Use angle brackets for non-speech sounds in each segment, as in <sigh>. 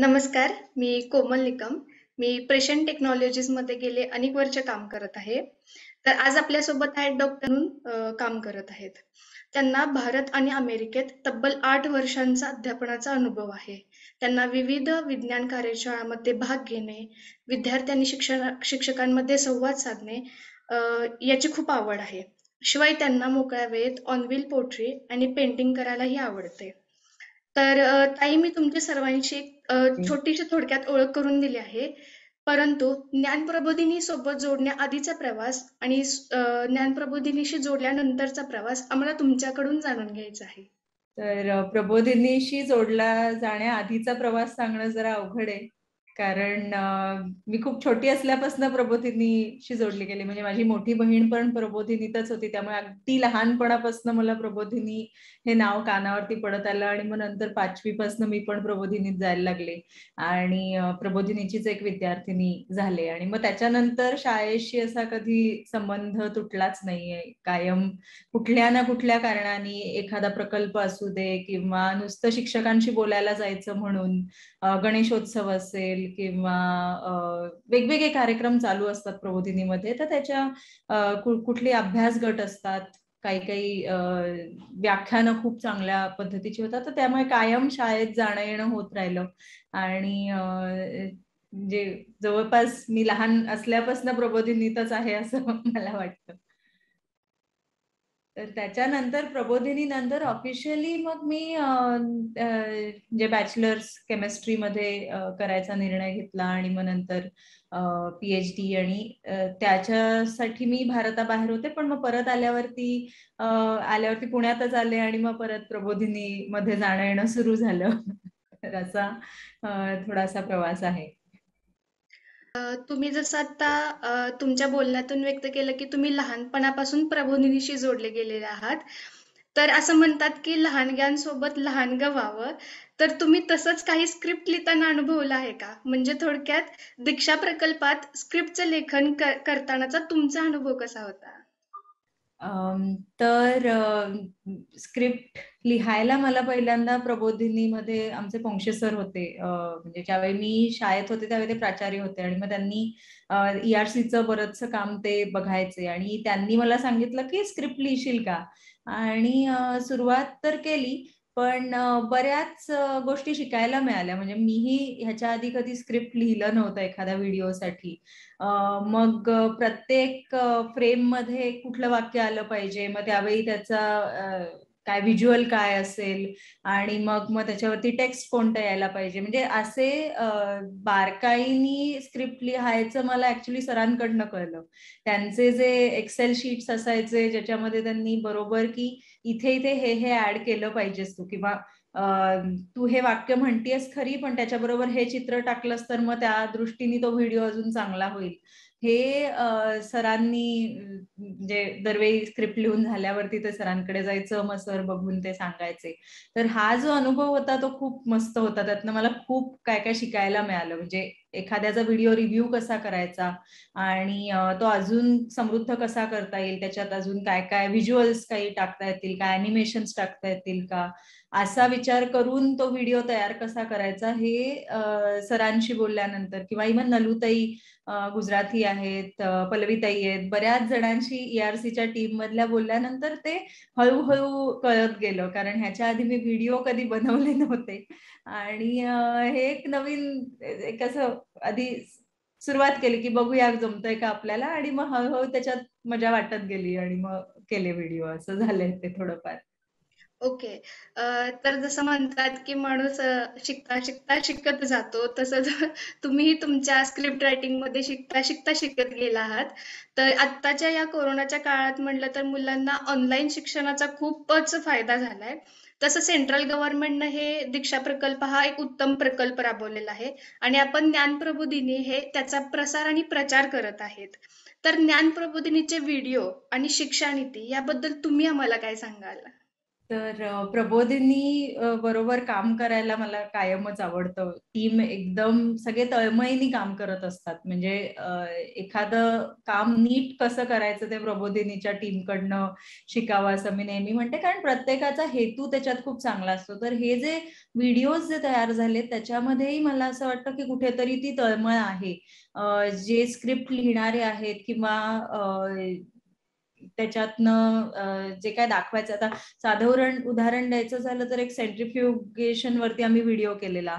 नमस्कार मी कोमल निकम मी प्रेशन मध्ये गेले अनेक वर्ष काम करत आहे तर आज आपल्यासोबत आहेत डॉक्टर म्हणून काम करत आहेत त्यांना भारत आणि अमेरिकेत तब्बल आठ वर्षांचा अध्यापनाचा अनुभव आहे त्यांना विविध विज्ञान कार्यशाळांमध्ये भाग घेणे विद्यार्थ्यांनी शिक्षण शिक्षकांमध्ये संवाद साधणे याची खूप आवड आहे शिवाय त्यांना मोकळ्या वेळेत ऑनव्हील पोट्री आणि पेंटिंग करायलाही आवडते तर ताई मी तुमच्या सर्वांशी छोटीशी थोडक्यात ओळख करून दिली आहे परंतु ज्ञानप्रबोधिनी सोबत जोडण्याआधीचा प्रवास आणि ज्ञानप्रबोधिनीशी जोडल्यानंतरचा प्रवास आम्हाला तुमच्याकडून जाणून घ्यायचा आहे तर प्रबोधिनीशी जोडला जाण्याआधीचा प्रवास सांगणं जरा अवघड आहे कारण मी खूप छोटी असल्यापासून प्रबोधिनीशी जोडली गेली म्हणजे माझी मोठी बहीण पण प्रबोधिनीतच होती त्यामुळे अगदी लहानपणापासून मला प्रबोधिनी हे नाव कानावरती पडत आलं आणि मग नंतर पाचवीपासून मी पण प्रबोधिनीत जायला लागले आणि प्रबोधिनीचीच एक विद्यार्थिनी झाले आणि मग त्याच्यानंतर शाळेशी असा कधी संबंध तुटलाच नाहीये कायम कुठल्या ना कुठल्या कारणाने एखादा प्रकल्प असू दे किंवा नुसतं शिक्षकांशी बोलायला जायचं म्हणून गणेशोत्सव असेल असेल किंवा वेगवेगळे कार्यक्रम चालू असतात प्रबोधिनीमध्ये तर त्याच्या कुठले अभ्यास गट असतात काही काही व्याख्यानं खूप चांगल्या पद्धतीची होतात तर त्यामुळे कायम शाळेत जाणं येणं होत राहिलं आणि जे म्हणजे जवळपास मी लहान असल्यापासून प्रबोधिनीतच आहे असं <laughs> मला वाटतं तर त्याच्यानंतर प्रबोधिनी नंतर ऑफिशियली मग मी जे बॅचलर्स केमिस्ट्रीमध्ये करायचा निर्णय घेतला आणि मग नंतर पी एच डी आणि त्याच्यासाठी मी भारताबाहेर होते पण मग परत आल्यावरती आल्यावरती पुण्यातच आले आणि मग परत प्रबोधिनी मध्ये जाणं येणं सुरू झालं <laughs> तर असा थोडासा प्रवास आहे तुम्ही जसं आता तुमच्या बोलण्यातून व्यक्त केलं की तुम्ही लहानपणापासून प्रबोधिनीशी जोडले गेलेले आहात तर असं म्हणतात की लहानग्यांसोबत लहान गवावं तर तुम्ही तसंच काही स्क्रिप्ट लिहिताना अनुभवला आहे का म्हणजे थोडक्यात दीक्षा प्रकल्पात स्क्रिप्टचं लेखन करतानाचा तुमचा अनुभव कसा होता तर स्क्रिप्ट लिहायला मला पहिल्यांदा प्रबोधिनीमध्ये आमचे पोंक्षे सर होते म्हणजे ज्यावेळी मी शाळेत होते त्यावेळी ते प्राचार्य होते आणि मग त्यांनी ईआरसीचं e बरंचसं काम ते बघायचे आणि त्यांनी मला सांगितलं की स्क्रिप्ट लिहिशील का आणि सुरुवात तर केली पण बऱ्याच गोष्टी शिकायला मिळाल्या म्हणजे मीही ह्याच्या आधी कधी स्क्रिप्ट लिहिलं नव्हतं एखाद्या व्हिडिओसाठी मग प्रत्येक फ्रेममध्ये कुठलं वाक्य आलं पाहिजे मग त्यावेळी त्याचा काय व्हिज्युअल काय असेल आणि मग मग त्याच्यावरती टेक्स्ट कोणतं यायला पाहिजे म्हणजे असे बारकाईनी स्क्रिप्ट लिहायचं मला ऍक्च्युली सरांकडनं कळलं त्यांचे जे एक्सेल शीट्स असायचे ज्याच्यामध्ये त्यांनी बरोबर की इथे इथे हे हे ऍड केलं पाहिजेस तू किंवा तू हे वाक्य म्हणतीयस खरी पण त्याच्याबरोबर हे चित्र टाकलंस तर मग त्या दृष्टीने तो व्हिडिओ अजून चांगला होईल हे सरांनी म्हणजे दरवेळी स्क्रिप्ट लिहून झाल्यावरती ते सरांकडे जायचं मग सर बघून ते सांगायचे तर हा जो अनुभव होता तो खूप मस्त होता त्यातनं मला खूप काय काय शिकायला मिळालं म्हणजे एखाद्याचा व्हिडिओ रिव्ह्यू कसा करायचा आणि तो अजून समृद्ध कसा करता येईल त्याच्यात अजून काय काय व्हिज्युअल्स काही टाकता येतील काय अॅनिमेशन्स टाकता येतील का असा विचार करून तो व्हिडिओ तयार कसा करायचा हे सरांशी बोलल्यानंतर किंवा इव्हन नलुताई गुजराती आहेत पल्लवीताई आहेत बऱ्याच जणांशी ईआरसीच्या e टीम मधल्या बोलल्यानंतर ते हळूहळू कळत गेलं कारण ह्याच्या आधी मी व्हिडिओ कधी बनवले नव्हते आणि हे एक नवीन एक असं आधी सुरुवात केली की बघूया जमतंय का आपल्याला आणि मग हळूहळू त्याच्यात मजा वाटत गेली आणि मग केले व्हिडिओ असं झालंय ते थोडंफार ओके तर जसं म्हणतात, की माणूस शिकता, शिकता शिकत जातो. तसंच <laughs> तुम्ही तुमच्या स्क्रिप्ट रायटिंगमध्ये शिकता, शिकता शिकत गेला आहात. तर आत्ताच्या या कोरोनाच्या काळात म्हटलं तर मुलांना ऑनलाईन शिक्षणाचा खूपच फायदा झालाय. तसं सेंट्रल गव्हर्नमेंटनं हे दीक्षा प्रकल्प हा एक उत्तम प्रकल्प राबवलेला आहे आणि आपण ज्ञान प्रबोधिनी हे त्याचा प्रसार आणि प्रचार करत आहेत. तर ज्ञान प्रबोधिनीचे व्हिडिओ आणि शिक्षानीती याबद्दल तुम्ही आम्हाला काय सांगाल? तर प्रबोधिनी बरोबर काम करायला मला कायमच आवडतं टीम एकदम सगळे तळमळीने काम करत असतात म्हणजे एखादं काम नीट कसं करायचं ते प्रबोधिनीच्या टीमकडनं शिकावं असं मी नेहमी म्हणते कारण प्रत्येकाचा हेतू त्याच्यात खूप चांगला असतो तर हे जे व्हिडिओज जे तयार झाले त्याच्यामध्येही मला असं वाटतं की कुठेतरी ती तळमळ आहे जे स्क्रिप्ट लिहिणारे आहेत किंवा त्याच्यातनं जे काय दाखवायचं आता साधारण उदाहरण द्यायचं झालं तर एक सेंट्रिफ्युगेशन वरती आम्ही व्हिडिओ केलेला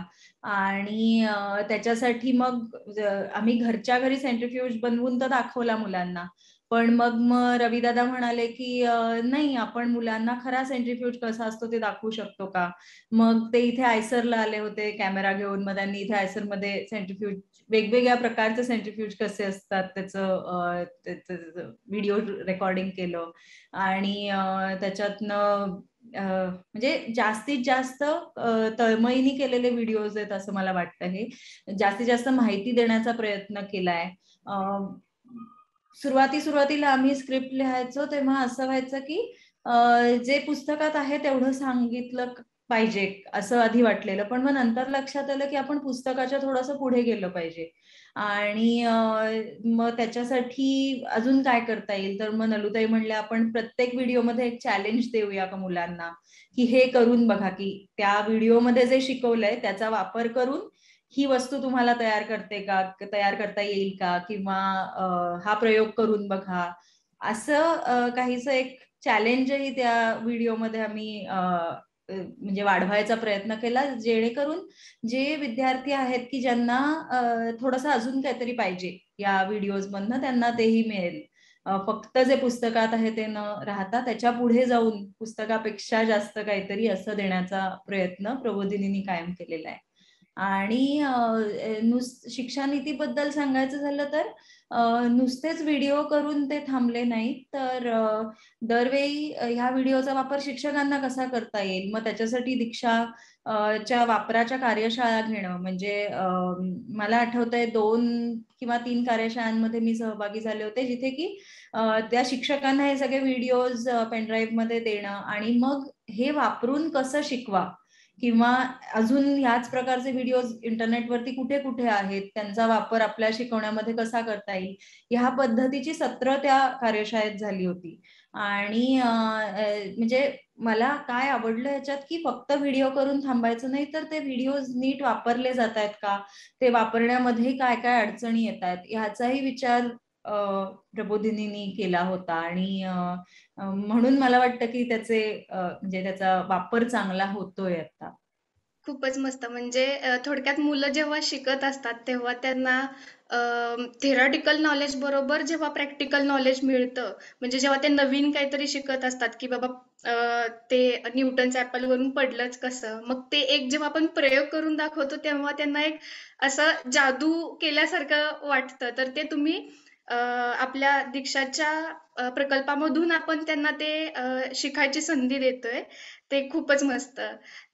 आणि त्याच्यासाठी मग आम्ही घरच्या घरी सेंट्रिफ्यूज बनवून तर दाखवला मुलांना पण मग मग रविदादा म्हणाले की नाही आपण मुलांना खरा सेंट्रीफ्यूज कसा असतो ते दाखवू शकतो का मग ते इथे आयसरला आले होते कॅमेरा घेऊन मग त्यांनी इथे आयसरमध्ये सेंट्रीफ्यूज वेगवेगळ्या प्रकारचे सेंट्रीफ्यूज कसे असतात त्याचं त्याचं व्हिडिओ रेकॉर्डिंग केलं आणि त्याच्यातनं म्हणजे जास्तीत जास्त तळमळीने केलेले व्हिडिओज आहेत असं मला वाटतं हे जास्तीत जास्त माहिती देण्याचा प्रयत्न केलाय सुरुवाती सुरुवातीला आम्ही स्क्रिप्ट लिहायचो तेव्हा असं व्हायचं की जे पुस्तकात आहे तेवढं सांगितलं पाहिजे असं आधी वाटलेलं पण मग नंतर लक्षात आलं की आपण पुस्तकाच्या थोडंसं पुढे गेलं पाहिजे आणि मग त्याच्यासाठी अजून काय करता येईल तर मग नलुताई म्हणले आपण प्रत्येक व्हिडिओमध्ये एक चॅलेंज देऊया का मुलांना की हे करून बघा की त्या व्हिडिओमध्ये जे शिकवलंय त्याचा वापर करून ही वस्तू तुम्हाला तयार करते का तयार करता येईल का किंवा हा प्रयोग करून बघा असं काहीच एक चॅलेंजही त्या व्हिडिओमध्ये आम्ही म्हणजे वाढवायचा प्रयत्न केला जेणेकरून जे विद्यार्थी आहेत की ज्यांना थोडंसं अजून काहीतरी पाहिजे या व्हिडिओज मधनं त्यांना तेही मिळेल फक्त जे पुस्तकात आहे ते न राहता त्याच्या पुढे जाऊन पुस्तकापेक्षा जास्त काहीतरी असं देण्याचा प्रयत्न प्रबोधिनी कायम केलेला आहे आणि शिक्षा नीतीबद्दल सांगायचं झालं तर नुसतेच व्हिडिओ करून ते थांबले नाहीत तर दरवेळी ह्या व्हिडिओचा वापर शिक्षकांना कसा करता येईल मग त्याच्यासाठी दीक्षा च्या वापराच्या कार्यशाळा घेणं म्हणजे मला आठवतंय दोन किंवा तीन कार्यशाळांमध्ये मी सहभागी झाले होते जिथे की त्या शिक्षकांना हे सगळे व्हिडिओज पेनड्राईव्ह मध्ये देणं आणि मग हे वापरून कसं शिकवा किंवा अजून ह्याच प्रकारचे व्हिडिओज इंटरनेटवरती कुठे कुठे आहेत त्यांचा वापर आपल्या शिकवण्यामध्ये कसा करता येईल ह्या पद्धतीची सत्र त्या कार्यशाळेत झाली होती आणि म्हणजे मला काय आवडलं याच्यात की फक्त व्हिडिओ करून थांबायचं नाही तर ते व्हिडिओ नीट वापरले जात आहेत का ते वापरण्यामध्ये काय काय अडचणी येत आहेत ह्याचाही विचार प्रबोधिनी केला होता आणि म्हणून मला वाटतं की त्याचे म्हणजे त्याचा वापर चांगला होतोय आता खूपच मस्त म्हणजे थोडक्यात मुलं जेव्हा शिकत असतात तेव्हा त्यांना थेरॉटिकल नॉलेज बरोबर जेव्हा प्रॅक्टिकल नॉलेज मिळतं म्हणजे जेव्हा ते नवीन काहीतरी शिकत असतात की बाबा ते न्यूटन्स ऍपल वरून पडलंच कसं मग ते एक जेव्हा आपण प्रयोग करून दाखवतो तेव्हा त्यांना एक असं जादू केल्यासारखं वाटतं तर ते तुम्ही आपल्या दीक्षाच्या प्रकल्पामधून आपण त्यांना ते शिकायची संधी देतोय ते खूपच मस्त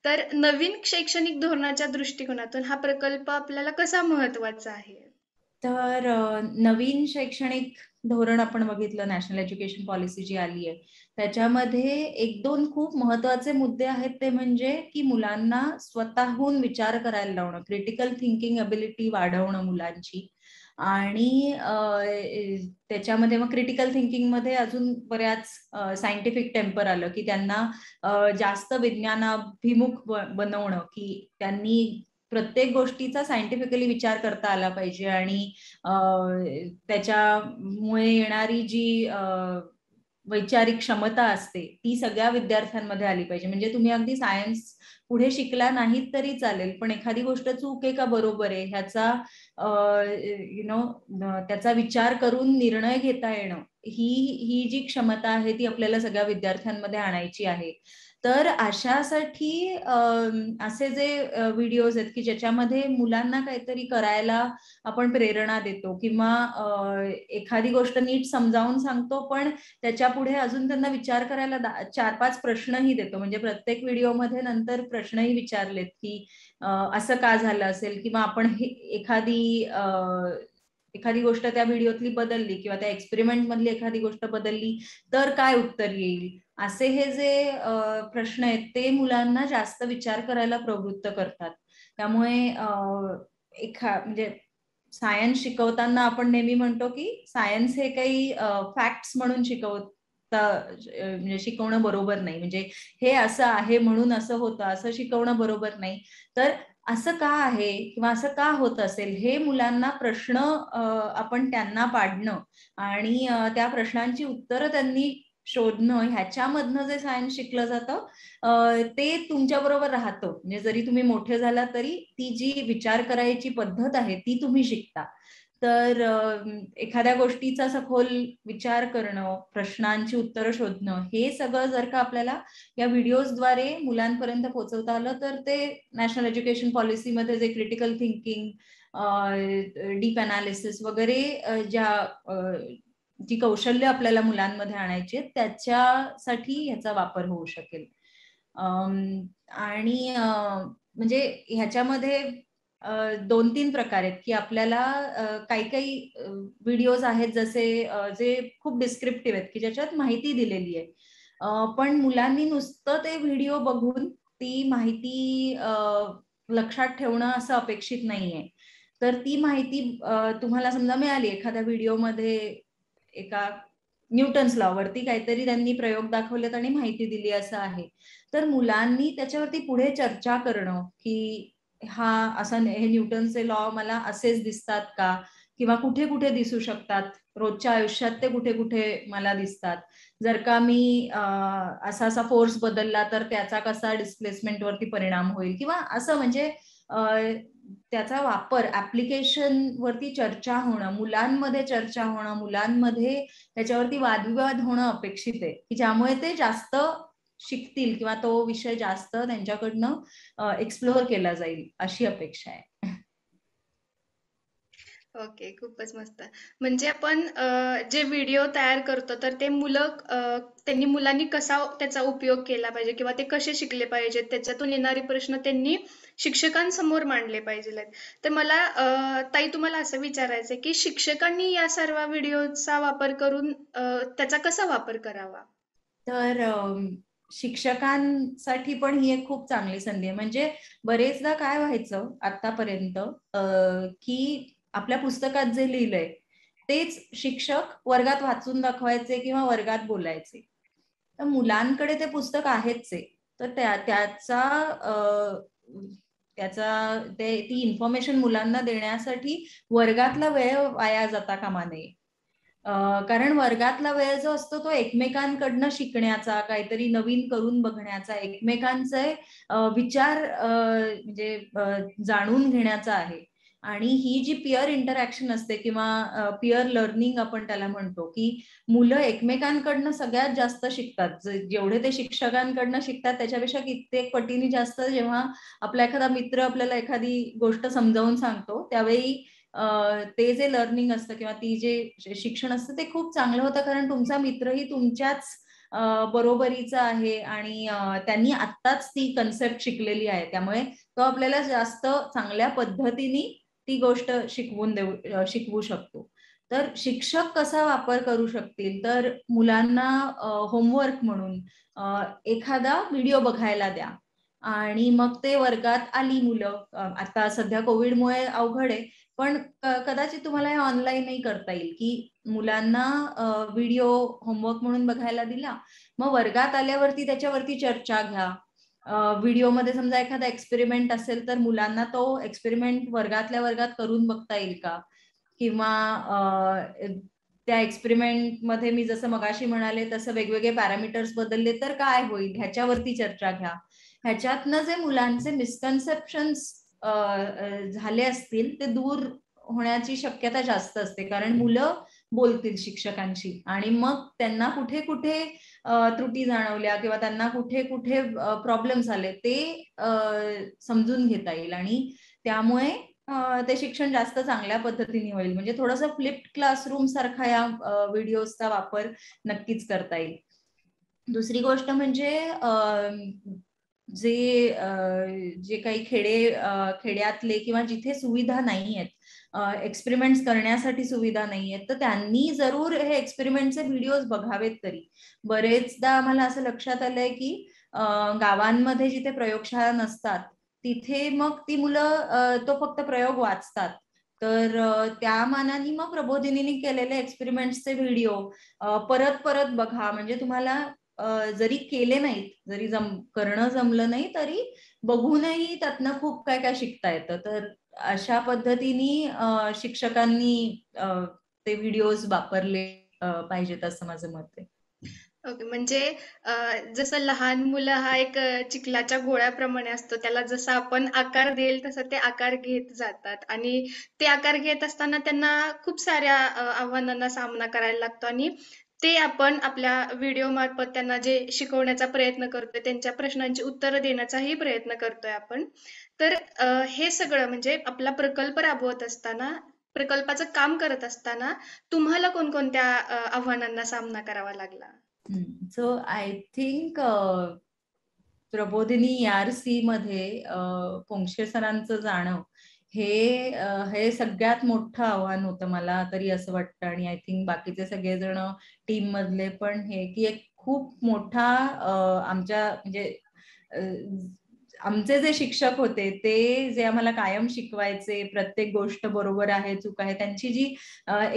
तर नवीन शैक्षणिक धोरणाच्या दृष्टिकोनातून हा प्रकल्प आपल्याला कसा महत्वाचा आहे तर नवीन शैक्षणिक धोरण आपण बघितलं नॅशनल एज्युकेशन पॉलिसी जी आली आहे त्याच्यामध्ये एक दोन खूप महत्वाचे मुद्दे आहेत ते म्हणजे की मुलांना स्वतःहून विचार करायला लावणं क्रिटिकल थिंकिंग अबिलिटी वाढवणं मुलांची आणि त्याच्यामध्ये मग क्रिटिकल थिंकिंग थिंकिंगमध्ये अजून बऱ्याच सायंटिफिक टेम्पर आलं की त्यांना जास्त विज्ञानाभिमुख बनवणं की त्यांनी प्रत्येक गोष्टीचा सायंटिफिकली विचार करता आला पाहिजे आणि त्याच्यामुळे येणारी जी वैचारिक क्षमता असते ती सगळ्या विद्यार्थ्यांमध्ये आली पाहिजे म्हणजे तुम्ही अगदी सायन्स पुढे शिकला नाहीत तरी चालेल पण एखादी गोष्ट चूक आहे का बरोबर आहे ह्याचा यु नो त्याचा विचार करून निर्णय घेता येणं ही ही जी क्षमता आहे ती आपल्याला सगळ्या विद्यार्थ्यांमध्ये आणायची आहे तर अशासाठी असे जे व्हिडिओज आहेत की ज्याच्यामध्ये मुलांना काहीतरी करायला आपण प्रेरणा देतो किंवा एखादी गोष्ट नीट समजावून सांगतो पण त्याच्या पुढे अजून त्यांना विचार करायला चार पाच प्रश्नही देतो म्हणजे प्रत्येक व्हिडिओमध्ये नंतर प्रश्नही विचारलेत की असं का झालं असेल किंवा आपण एखादी एखादी गोष्ट त्या व्हिडिओतली बदलली किंवा त्या एक्सपेरिमेंट मधली एखादी गोष्ट बदलली तर काय उत्तर येईल असे हे जे प्रश्न आहेत ते मुलांना जास्त विचार करायला प्रवृत्त करतात त्यामुळे एखा म्हणजे सायन्स शिकवताना आपण नेहमी म्हणतो की सायन्स हे काही फॅक्ट्स म्हणून शिकवत म्हणजे शिकवणं बरोबर नाही म्हणजे हे असं आहे म्हणून असं होतं असं शिकवणं बरोबर नाही तर असं का आहे किंवा असं का होत असेल हे मुलांना प्रश्न आपण त्यांना पाडणं आणि त्या प्रश्नांची उत्तरं त्यांनी शोधणं ह्याच्यामधनं जे सायन्स शिकलं जातं ते तुमच्या बरोबर राहतं म्हणजे जरी तुम्ही मोठे झाला तरी ती जी विचार करायची पद्धत आहे ती तुम्ही शिकता तर एखाद्या गोष्टीचा सखोल विचार करणं प्रश्नांची उत्तरं शोधणं हे सगळं जर का आपल्याला या व्हिडिओजद्वारे मुलांपर्यंत पोहोचवता आलं तर ते नॅशनल एज्युकेशन पॉलिसीमध्ये जे क्रिटिकल थिंकिंग डीप अनालिसिस वगैरे ज्या जी कौशल्य आपल्याला मुलांमध्ये आणायची त्याच्यासाठी ह्याचा वापर होऊ शकेल आणि म्हणजे ह्याच्यामध्ये दोन तीन प्रकार आहेत की आपल्याला काही काही व्हिडिओज आहेत जसे जे खूप डिस्क्रिप्टिव्ह आहेत की ज्याच्यात माहिती दिलेली आहे पण मुलांनी नुसतं ते व्हिडिओ बघून ती माहिती लक्षात ठेवणं असं अपेक्षित नाहीये तर ती माहिती तुम्हाला समजा मिळाली एखाद्या व्हिडिओमध्ये एका न्यूटन्स लॉवरती काहीतरी त्यांनी प्रयोग दाखवलेत आणि माहिती दिली असं आहे तर मुलांनी त्याच्यावरती पुढे चर्चा करणं की हा असं हे न्यूटनचे लॉ मला असेच दिसतात का किंवा कुठे कुठे दिसू शकतात रोजच्या आयुष्यात ते कुठे कुठे मला दिसतात जर का मी असा असा फोर्स बदलला तर त्याचा कसा डिस्प्लेसमेंट वरती परिणाम होईल किंवा असं म्हणजे त्याचा वापर ऍप्लिकेशन वरती चर्चा होणं मुलांमध्ये चर्चा होणं मुलांमध्ये त्याच्यावरती वादविवाद होणं अपेक्षित आहे की ज्यामुळे ते जास्त शिकतील किंवा तो विषय जास्त त्यांच्याकडनं एक्सप्लोअर केला जाईल अशी अपेक्षा आहे ओके खूपच मस्त म्हणजे आपण जे व्हिडिओ तयार करतो तर ते मुलं त्यांनी मुलांनी कसा त्याचा उपयोग केला पाहिजे किंवा ते कसे शिकले पाहिजेत त्याच्यातून येणारे प्रश्न त्यांनी शिक्षकांसमोर मांडले पाहिजेत तर मला ताई तुम्हाला असं विचारायचं की शिक्षकांनी या सर्व व्हिडिओचा वापर करून त्याचा कसा वापर करावा तर शिक्षकांसाठी पण ही एक खूप चांगली संधी आहे म्हणजे बरेचदा काय व्हायचं आतापर्यंत की आपल्या पुस्तकात जे लिहिलंय तेच शिक्षक वर्गात वाचून दाखवायचे किंवा वर्गात बोलायचे तर मुलांकडे ते पुस्तक आहेच आहे तर त्या त्याचा त्याचा ते ती इन्फॉर्मेशन मुलांना देण्यासाठी वर्गातला वेळ वाया जाता कामा नये कारण वर्गातला वेळ जो असतो तो एकमेकांकडनं शिकण्याचा काहीतरी नवीन करून बघण्याचा एकमेकांचे विचार म्हणजे जाणून घेण्याचा आहे आणि ही जी पिअर इंटरॅक्शन असते किंवा पिअर लर्निंग आपण त्याला म्हणतो की मुलं एकमेकांकडनं सगळ्यात जास्त शिकतात जेवढे ते शिक्षकांकडनं शिकतात त्याच्यापेक्षा कित्येक पटीने जास्त जेव्हा आपला एखादा मित्र आपल्याला एखादी गोष्ट समजावून सांगतो त्यावेळी ते जे लर्निंग असतं किंवा ती जे शिक्षण असतं ते खूप चांगलं होतं कारण तुमचा मित्रही तुमच्याच बरोबरीचा आहे आणि त्यांनी आत्ताच ती कन्सेप्ट शिकलेली आहे त्यामुळे तो आपल्याला जास्त चांगल्या पद्धतीने ती गोष्ट शिकवून देऊ शिकवू शकतो तर शिक्षक कसा वापर करू शकतील तर मुलांना होमवर्क म्हणून एखादा व्हिडिओ बघायला द्या आणि मग ते वर्गात आली मुलं आता सध्या कोविडमुळे अवघड आहे पण कदाचित तुम्हाला हे ऑनलाईनही करता येईल की मुलांना व्हिडिओ होमवर्क म्हणून बघायला दिला मग वर्गात आल्यावरती त्याच्यावरती चर्चा घ्या व्हिडिओमध्ये समजा एखादा एक्सपेरिमेंट असेल तर मुलांना तो एक्सपेरिमेंट वर्गातल्या वर्गात करून बघता येईल का किंवा त्या एक्सपेरिमेंट मध्ये मी जसं मगाशी म्हणाले तसं वेगवेगळे पॅरामीटर्स बदलले तर काय होईल ह्याच्यावरती चर्चा घ्या ह्याच्यातनं जे मुलांचे मिसकन्सेप्शन्स झाले असतील ते दूर होण्याची शक्यता जास्त असते कारण मुलं बोलतील शिक्षकांशी आणि मग त्यांना कुठे कुठे त्रुटी जाणवल्या किंवा त्यांना कुठे कुठे प्रॉब्लेम झाले ते समजून घेता येईल आणि त्यामुळे ते शिक्षण जास्त चांगल्या पद्धतीने होईल म्हणजे थोडासा फ्लिप्ड क्लासरूम सारखा या व्हिडिओचा वापर नक्कीच करता येईल दुसरी गोष्ट म्हणजे जे जे काही खेडे खेड्यातले किंवा जिथे सुविधा नाही आहेत एक्सपेरिमेंट्स करण्यासाठी सुविधा नाही आहेत तर त्यांनी जरूर हे एक्सपेरिमेंटचे व्हिडिओ बघावेत तरी बरेचदा आम्हाला असं लक्षात आलंय की गावांमध्ये जिथे प्रयोगशाळा नसतात तिथे मग ती मुलं तो फक्त प्रयोग वाचतात तर त्या मानाने मग प्रबोधिनीने केलेले एक्सपेरिमेंट्सचे व्हिडिओ परत परत बघा म्हणजे तुम्हाला जरी केले नाहीत जरी जम करणं जमलं नाही तरी बघूनही त्यातनं खूप काय काय शिकता येतं तर अशा पद्धतीने शिक्षकांनी ते व्हिडिओज वापरले पाहिजेत असं माझं मत आहे ओके म्हणजे जसं लहान मुलं हा एक चिखलाच्या गोळ्याप्रमाणे असतो त्याला जसं आपण आकार देईल तसं ते आकार घेत जातात आणि ते आकार घेत असताना त्यांना खूप साऱ्या आव्हानांना सामना करायला लागतो आणि ते आपण आपल्या व्हिडिओ मार्फत त्यांना जे शिकवण्याचा प्रयत्न करतोय त्यांच्या प्रश्नांची उत्तरं देण्याचाही प्रयत्न करतोय आपण तर हे सगळं म्हणजे आपला प्रकल्प राबवत असताना प्रकल्पाचं काम करत असताना तुम्हाला कोणकोणत्या आव्हानांना सामना करावा लागला so I think Prabodhini R e C मध्ये पोंक्षे सरांचं जाणं हे हे सगळ्यात मोठं आव्हान होतं मला तरी असं वाटतं आणि आय थिंक बाकीचे सगळेजण टीम मधले पण हे की एक खूप मोठा आमच्या म्हणजे आमचे जे शिक्षक होते ते जे आम्हाला कायम शिकवायचे प्रत्येक गोष्ट बरोबर आहे चूक आहे त्यांची जी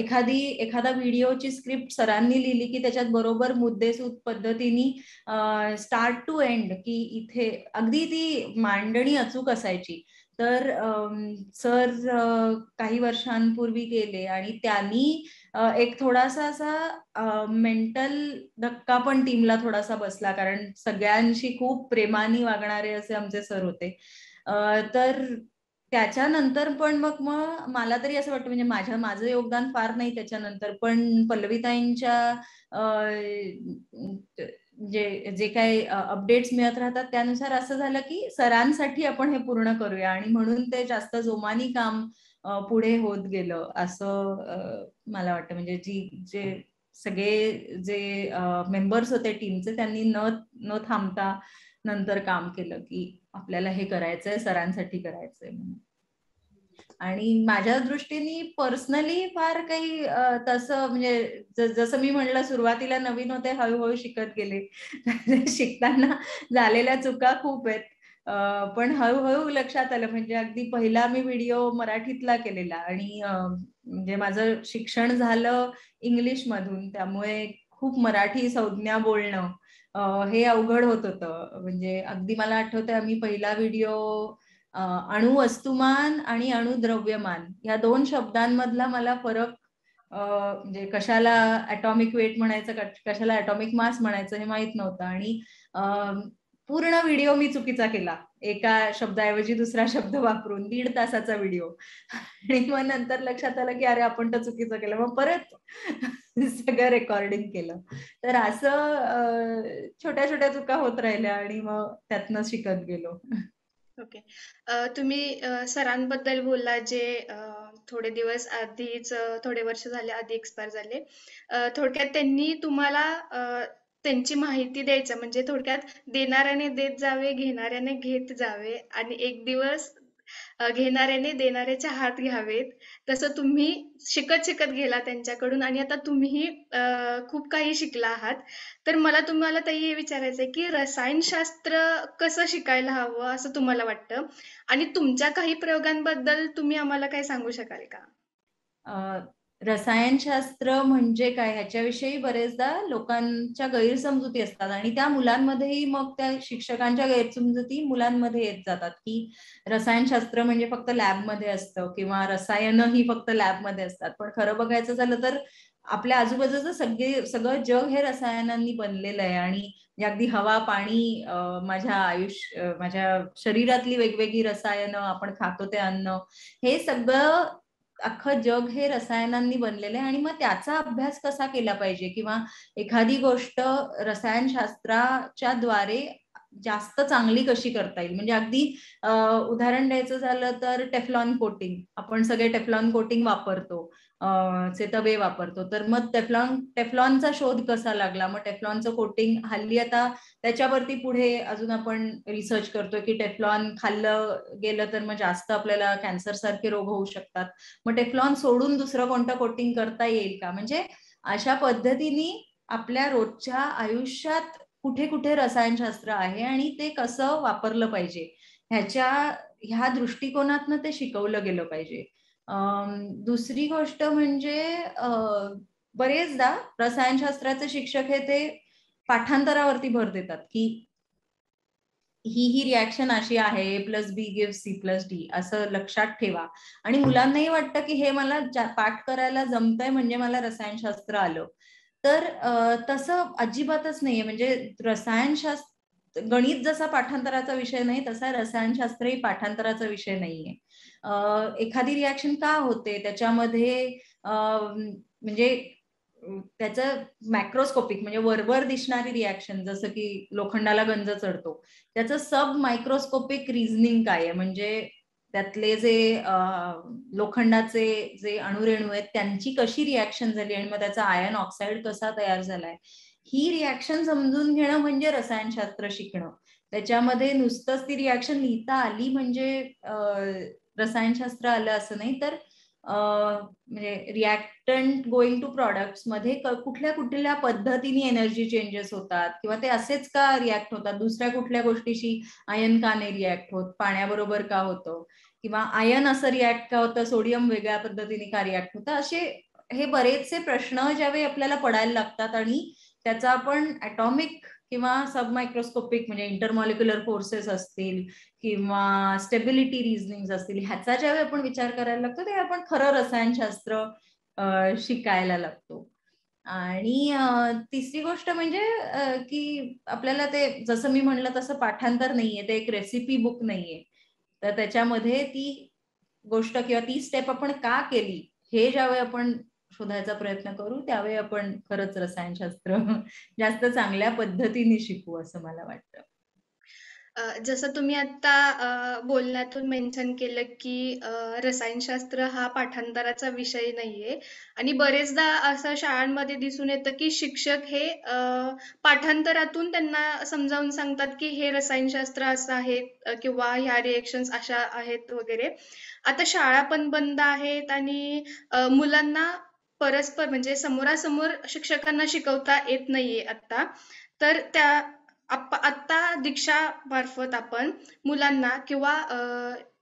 एखादी एखादा व्हिडिओची स्क्रिप्ट सरांनी लिहिली की त्याच्यात बरोबर मुद्देसूद पद्धतीने स्टार्ट टू एंड की इथे अगदी ती मांडणी अचूक असायची तर सर काही वर्षांपूर्वी गेले आणि त्यांनी एक थोडासा असा मेंटल धक्का पण टीमला थोडासा बसला कारण सगळ्यांशी खूप प्रेमाने वागणारे असे आमचे सर होते तर त्याच्यानंतर पण मग मग मला तरी असं वाटतं म्हणजे माझ्या माझं योगदान फार नाही त्याच्यानंतर पण पल्लवीताईंच्या जे जे काही अपडेट्स मिळत राहतात त्यानुसार असं झालं की सरांसाठी आपण हे पूर्ण करूया आणि म्हणून ते जास्त जोमानी काम पुढे होत गेलं असं मला वाटतं म्हणजे जी जे सगळे जे मेंबर्स होते टीमचे त्यांनी न न थांबता नंतर काम केलं की आपल्याला हे करायचंय सरांसाठी करायचंय म्हणून आणि माझ्या दृष्टीने पर्सनली फार काही तसं म्हणजे जसं मी म्हणलं सुरुवातीला नवीन होते हळूहळू शिकत गेले <laughs> शिकताना झालेल्या चुका खूप आहेत पण हळूहळू लक्षात आलं म्हणजे अगदी पहिला मी व्हिडिओ मराठीतला केलेला आणि म्हणजे माझं शिक्षण झालं इंग्लिश मधून त्यामुळे खूप मराठी संज्ञा बोलणं हे अवघड होत होतं म्हणजे अगदी मला आठवतंय आम्ही पहिला व्हिडिओ अणु वस्तुमान आणि अणुद्रव्यमान या दोन शब्दांमधला मला फरक म्हणजे कशाला ऍटॉमिक वेट म्हणायचं कशाला ॲटॉमिक मास म्हणायचं हे माहित नव्हतं आणि पूर्ण व्हिडिओ मी चुकीचा केला एका शब्दाऐवजी दुसरा शब्द वापरून दीड तासाचा व्हिडिओ आणि मग नंतर लक्षात आलं की अरे आपण तर चुकीचं केलं मग परत सगळं रेकॉर्डिंग केलं तर असं छोट्या छोट्या चुका होत राहिल्या आणि मग त्यातनं शिकत गेलो ओके. तुम्ही सरांबद्दल बोलला जे थोडे दिवस आधीच थोडे वर्ष झाले आधी एक्सपायर झाले. थोडक्यात त्यांनी तुम्हाला त्यांची माहिती द्यायचं म्हणजे थोडक्यात देणाऱ्याने देत जावे, घेणाऱ्याने घेत जावे आणि एक दिवस घेणाऱ्याने देणाऱ्याच्या हात घ्यावेत तसं तुम्ही शिकत शिकत गेला त्यांच्याकडून आणि आता तुम्हीही खूप काही शिकला आहात तर मला तुम्हाला ताई हे विचारायचंय की रसायनशास्त्र कसं शिकायला हवं असं तुम्हाला वाटतं आणि तुमच्या काही प्रयोगांबद्दल तुम्ही आम्हाला काही सांगू शकाल का रसायनशास्त्र म्हणजे काय ह्याच्याविषयी बरेचदा लोकांच्या गैरसमजुती असतात आणि त्या मुलांमध्येही मग त्या शिक्षकांच्या गैरसमजुती मुलांमध्ये येत जातात की रसायनशास्त्र म्हणजे फक्त लॅबमध्ये असतं किंवा रसायन ही फक्त लॅबमध्ये असतात पण खरं बघायचं झालं तर आपल्या आजूबाजूचं सगळे सगळं जग हे रसायनांनी बनलेलं आहे आणि अगदी हवा पाणी माझ्या आयुष्य माझ्या शरीरातली वेगवेगळी रसायनं आपण खातो ते अन्न हे सगळं अख्खं जग हे रसायनांनी बनलेलं आहे आणि मग त्याचा अभ्यास कसा केला पाहिजे किंवा एखादी गोष्ट रसायनशास्त्राच्या द्वारे जास्त चांगली कशी करता येईल म्हणजे अगदी उदाहरण द्यायचं झालं तर टेफलॉन कोटिंग आपण सगळे टेफलॉन कोटिंग वापरतो चे तवे वापरतो तर मग टेफ्लॉन टेफ्लॉनचा शोध कसा लागला मग टेफ्लॉनचं कोटिंग हल्ली आता त्याच्यावरती पुढे अजून आपण रिसर्च करतो की टेफ्लॉन खाल्लं गेलं तर मग जास्त आपल्याला कॅन्सर सारखे रोग होऊ शकतात मग टेफ्लॉन सोडून दुसरं कोणतं कोटिंग करता येईल का म्हणजे अशा पद्धतीने आपल्या रोजच्या आयुष्यात कुठे कुठे रसायनशास्त्र आहे आणि ते कसं वापरलं पाहिजे ह्याच्या ह्या दृष्टिकोनातनं ते शिकवलं गेलं पाहिजे दुसरी गोष्ट म्हणजे बरेचदा रसायनशास्त्राचे शिक्षक हे ते पाठांतरावरती भर देतात की ही ही रिॲक्शन अशी आहे A plus B give C plus D असं लक्षात ठेवा आणि मुलांनाही वाटतं की हे मला पाठ करायला जमतंय म्हणजे मला रसायनशास्त्र आलं तर तसं अजिबातच नाहीये म्हणजे रसायनशास्त्र गणित जसा पाठांतराचा विषय नाही तसा रसायनशास्त्रही पाठांतराचा विषय नाहीये एखादी रिॲक्शन का होते त्याच्यामध्ये म्हणजे त्याचं मॅक्रोस्कोपिक म्हणजे वरवर दिसणारी रिॲक्शन जसं की लोखंडाला गंज चढतो त्याचं सब मायक्रोस्कोपिक रिझनिंग काय आहे म्हणजे त्यातले जे लोखंडाचे जे अणुरेणू आहेत त्यांची कशी रिॲक्शन झाली आणि मग त्याचा आयन ऑक्साईड कसा तयार झालाय ही रिॲक्शन समजून घेणं म्हणजे रसायनशास्त्र शिकणं त्याच्यामध्ये नुसतंच ती रिॲक्शन लिहिता आली म्हणजे रसायनशास्त्र आलं असं नाही तर म्हणजे रिॲक्टंट गोइंग टू प्रॉडक्ट मध्ये कुठल्या कुठल्या पद्धतीने एनर्जी चेंजेस होतात किंवा ते असेच का रिॲक्ट होतात दुसऱ्या कुठल्या गोष्टीशी आयन का नाही रिॲक्ट होत पाण्याबरोबर का होतं किंवा आयन असं रिॲक्ट का होतं सोडियम वेगळ्या पद्धतीने का रिॲक्ट होतं असे हे बरेचसे प्रश्न ज्यावेळी आपल्याला पडायला लागतात आणि त्याचा आपण ॲटॉमिक किंवा सब मायक्रोस्कोपिक म्हणजे इंटरमॉलिक्युलर फोर्सेस असतील किंवा स्टेबिलिटी रिझनिंग असतील ह्याचा ज्यावेळी आपण विचार करायला लागतो ते आपण खरं रसायनशास्त्र शिकायला लागतो आणि तिसरी गोष्ट म्हणजे की आपल्याला ते जसं मी म्हणलं तसं पाठांतर नाहीये ते एक रेसिपी बुक नाहीये तर त्याच्यामध्ये ती गोष्ट किंवा ती स्टेप आपण का केली हे ज्यावेळी आपण शोधायचा प्रयत्न करू त्यावेळी आपण खरंच रसायनशास्त्र <laughs> जास्त चांगल्या पद्धतीने शिकू असं मला वाटतं जसं तुम्ही आता बोलण्यातून मेन्शन केलं की रसायनशास्त्र हा पाठांतराचा विषय नाहीये आणि बरेचदा असं शाळांमध्ये दिसून येतं की शिक्षक हे पाठांतरातून त्यांना समजावून सांगतात की हे रसायनशास्त्र असं आहे किंवा ह्या रिएक्शन अशा आहेत वगैरे आता शाळा पण बंद आहेत आणि मुलांना परस्पर म्हणजे समोरासमोर शिक्षकांना शिकवता येत नाहीये आता तर त्या आत्ता दीक्षा मार्फत आपण मुलांना किंवा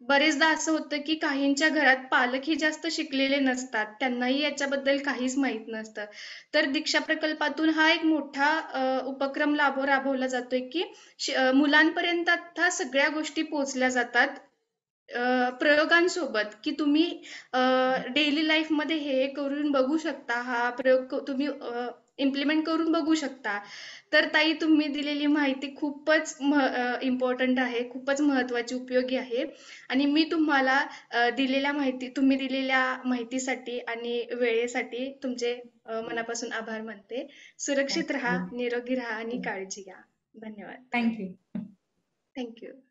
बरेचदा असं होतं की काहींच्या घरात पालकही जास्त शिकलेले नसतात त्यांनाही याच्याबद्दल काहीच माहीत नसतं तर दीक्षा प्रकल्पातून हा एक मोठा उपक्रम लाभो राबवला जातोय की मुलांपर्यंत आता सगळ्या गोष्टी पोहोचल्या जातात प्रयोगांसोबत की तुम्ही डेली लाईफ मध्ये हे करून बघू शकता हा प्रयोग तुम्ही इम्प्लिमेंट करून बघू शकता तर ताई तुम्ही दिलेली माहिती खूपच इम्पॉर्टंट आहे खूपच महत्वाची उपयोगी आहे आणि मी तुम्हाला दिलेल्या माहिती तुम्ही दिलेल्या माहितीसाठी आणि वेळेसाठी तुमचे मनापासून आभार मानते सुरक्षित राहा निरोगी राहा आणि काळजी घ्या धन्यवाद थँक्यू थँक्यू